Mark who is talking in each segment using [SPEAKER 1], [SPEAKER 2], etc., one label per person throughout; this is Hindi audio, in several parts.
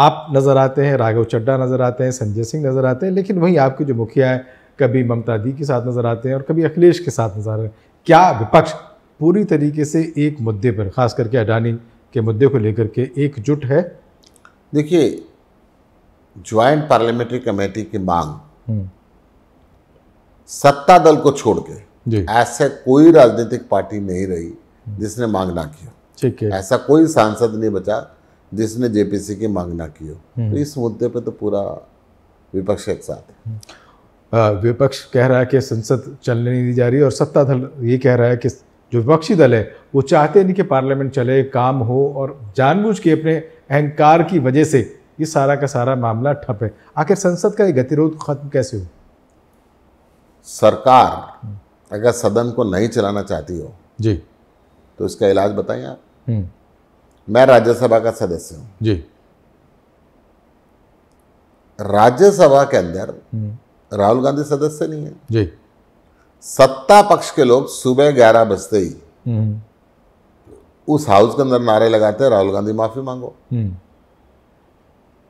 [SPEAKER 1] आप नज़र आते हैं राघव चड्डा नज़र आते हैं संजय सिंह नज़र आते हैं लेकिन वहीं आपके जो मुखिया है कभी ममता दी के साथ नज़र आते हैं और कभी अखिलेश के साथ नज़र आते हैं क्या विपक्ष पूरी तरीके से एक मुद्दे पर ख़ास करके अडानी के मुद्दे को लेकर के एकजुट है
[SPEAKER 2] देखिए ज्वाइंट पार्लियामेंट्री कमेटी की मांग हम्म। सत्ता दल को छोड़ के ऐसे कोई राजनीतिक पार्टी नहीं रही हम्म। जिसने मांग ना किया ठीक है ऐसा कोई सांसद नहीं बचा जिसने जेपीसी की मांग ना की हो हम्म। तो इस मुद्दे पे तो पूरा विपक्ष एक साथ है
[SPEAKER 1] हम्म। विपक्ष कह रहा है कि संसद चलने नहीं दी जा रही और सत्ता दल ये कह रहा है कि जो विपक्षी दल है वो चाहते नहीं कि पार्लियामेंट चले काम हो और जानबूझ के अपने अहंकार की वजह से ये सारा का सारा मामला ठप है आखिर संसद का ये गतिरोध खत्म कैसे हो
[SPEAKER 2] सरकार हम्म। अगर सदन को नहीं चलाना चाहती हो जी तो इसका इलाज बताएं आप मैं राज्यसभा का सदस्य हूं जी राज्यसभा के अंदर हम्म। राहुल गांधी सदस्य नहीं है जी सत्ता पक्ष के लोग सुबह ग्यारह बजते ही हम्म। उस हाउस के अंदर नारे लगाते हैं राहुल गांधी माफी मांगो हम्म।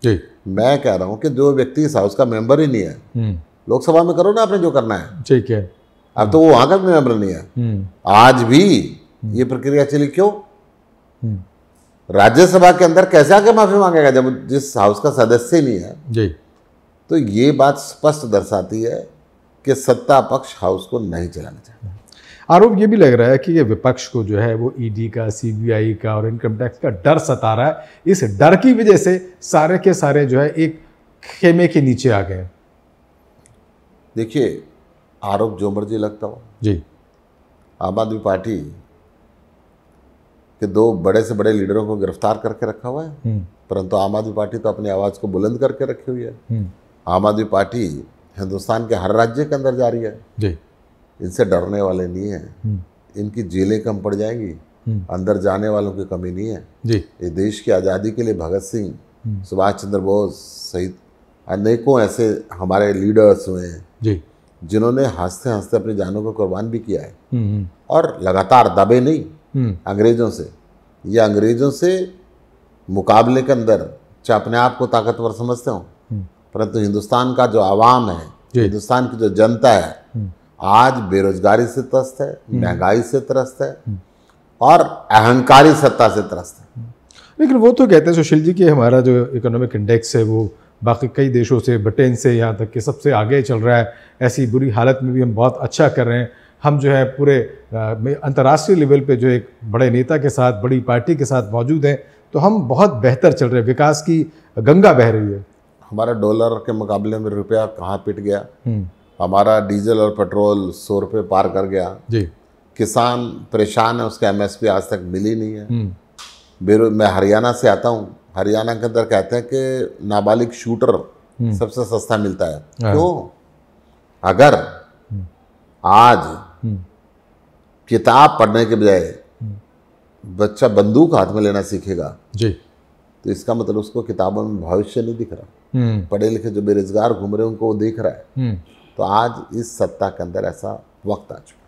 [SPEAKER 2] जी मैं कह रहा हूं कि जो व्यक्ति इस हाउस का मेंबर ही नहीं है लोकसभा में करो ना आपने जो करना है ठीक है अब तो वो वहां का भी मेंबर नहीं है आज भी ये प्रक्रिया चली क्यों राज्यसभा के अंदर कैसे आके माफी मांगेगा जब जिस हाउस का सदस्य नहीं है जी तो ये बात स्पष्ट दर्शाती है कि सत्ता पक्ष हाउस को नहीं चलाना चाहिए
[SPEAKER 1] आरोप ये भी लग रहा है कि ये विपक्ष को जो है वो ईडी e का सीबीआई का और इनकम टैक्स का डर सता रहा है इस डर की वजह से सारे के सारे जो है एक खेमे के नीचे आ गए
[SPEAKER 2] देखिए आरोप जो मर्जी लगता हो जी आम आदमी पार्टी कि दो बड़े से बड़े लीडरों को गिरफ्तार करके रखा हुआ है हम्म। परंतु आम आदमी पार्टी तो अपनी आवाज़ को बुलंद करके रखी हुई है हम्म। आम आदमी पार्टी हिंदुस्तान के हर राज्य के अंदर जा रही है जी इनसे डरने वाले नहीं है हम्म। इनकी जेलें कम पड़ जाएंगी अंदर जाने वालों की कमी नहीं है जी ये देश की आज़ादी के लिए भगत सिंह सुभाष चंद्र बोस सहित अनेकों ऐसे हमारे लीडर्स हुए हैं जी जिन्होंने हंसते हंसते अपनी जानों को कुर्बान भी किया है और लगातार दबे नहीं हम्म। अंग्रेज़ों से या अंग्रेज़ों से मुकाबले के अंदर चाहे अपने आप को ताकतवर समझते हो हम्म। परंतु हिंदुस्तान का जो आवाम है हिंदुस्तान की जो जनता है हम्म। आज बेरोजगारी से त्रस्त है महंगाई से त्रस्त है और अहंकारी सत्ता से त्रस्त है
[SPEAKER 1] लेकिन वो तो कहते हैं सुशील जी कि हमारा जो इकोनॉमिक इंडेक्स है वो बाकी कई देशों से ब्रिटेन से यहाँ तक कि सबसे आगे चल रहा है ऐसी बुरी हालत में भी हम बहुत अच्छा कर रहे हैं हम जो है पूरे अंतर्राष्ट्रीय लेवल पे जो एक बड़े नेता के साथ बड़ी पार्टी के साथ मौजूद हैं तो हम बहुत बेहतर चल रहे हैं विकास की गंगा बह रही है
[SPEAKER 2] हमारा डॉलर के मुकाबले में रुपया कहाँ पिट गया हम्म। हमारा डीजल और पेट्रोल सौ रुपये पार कर गया जी किसान परेशान है उसका एमएसपी आज तक मिली नहीं है बेरो हम्म। मैं हरियाणा से आता हूँ हरियाणा के अंदर कहते हैं कि नाबालिग शूटर हम्म। सबसे सस्ता मिलता है हाँ। क्यों अगर आज किताब पढ़ने के बजाय हम्म। बच्चा बंदूक हाथ में लेना सीखेगा जी तो इसका मतलब उसको किताबों में भविष्य नहीं दिख रहा हम्म। पढ़े लिखे जो बेरोजगार घूम रहे उनको वो दिख रहा है हम्म। तो आज इस सत्ता के अंदर ऐसा वक्त आ चुका